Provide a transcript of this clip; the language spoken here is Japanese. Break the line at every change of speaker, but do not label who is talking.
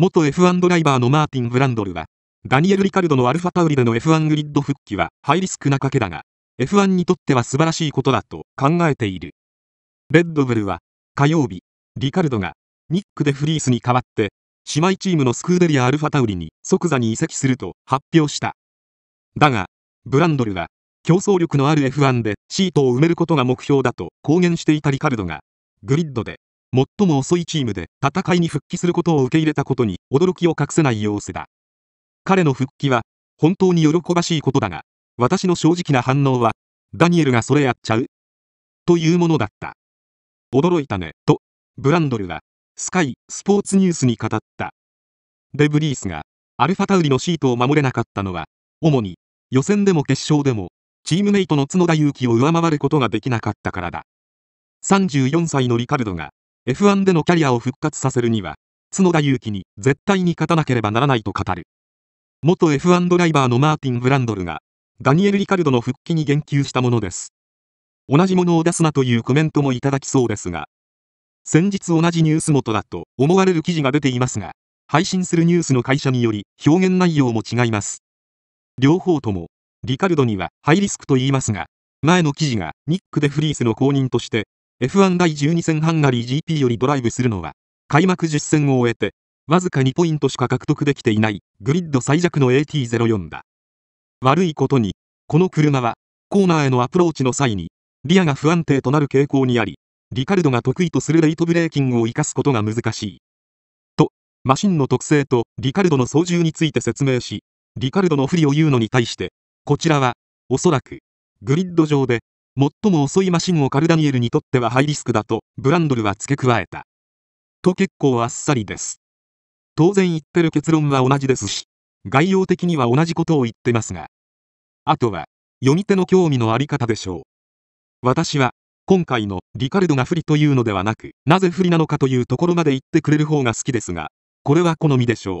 元 F1 ドライバーのマーティン・ブランドルは、ダニエル・リカルドのアルファタウリでの F1 グリッド復帰はハイリスクな賭けだが、F1 にとっては素晴らしいことだと考えている。レッドブルは、火曜日、リカルドが、ニック・でフリースに代わって、姉妹チームのスクーデリア・アルファタウリに即座に移籍すると発表した。だが、ブランドルは、競争力のある F1 でシートを埋めることが目標だと公言していたリカルドが、グリッドで最も遅いチームで戦いに復帰することを受け入れたことに驚きを隠せない様子だ。彼の復帰は本当に喜ばしいことだが、私の正直な反応は、ダニエルがそれやっちゃうというものだった。驚いたね、と、ブランドルは、スカイ・スポーツニュースに語った。デブリースが、アルファタウリのシートを守れなかったのは、主に、予選でも決勝でも、チームメイトの角田勇気を上回ることができなかったからだ。34歳のリカルドが、F1 でのキャリアを復活させるには、角田祐希に絶対に勝たなければならないと語る。元 F1 ドライバーのマーティン・ブランドルが、ダニエル・リカルドの復帰に言及したものです。同じものを出すなというコメントもいただきそうですが、先日同じニュース元だと思われる記事が出ていますが、配信するニュースの会社により表現内容も違います。両方とも、リカルドにはハイリスクと言いますが、前の記事がニック・でフリースの後任として F1 第12戦ハンガリー GP よりドライブするのは、開幕10戦を終えて、わずか2ポイントしか獲得できていない、グリッド最弱の AT04 だ。悪いことに、この車は、コーナーへのアプローチの際に、リアが不安定となる傾向にあり、リカルドが得意とするレイトブレーキングを活かすことが難しい。と、マシンの特性とリカルドの操縦について説明し、リカルドの不利を言うのに対して、こちらは、おそらく、グリッド上で、最も遅いマシンをカルダニエルにとってはハイリスクだと、ブランドルは付け加えた。と結構あっさりです。当然言ってる結論は同じですし、概要的には同じことを言ってますが。あとは、読み手の興味のあり方でしょう。私は、今回のリカルドが不利というのではなく、なぜ不利なのかというところまで言ってくれる方が好きですが、これは好みでしょう。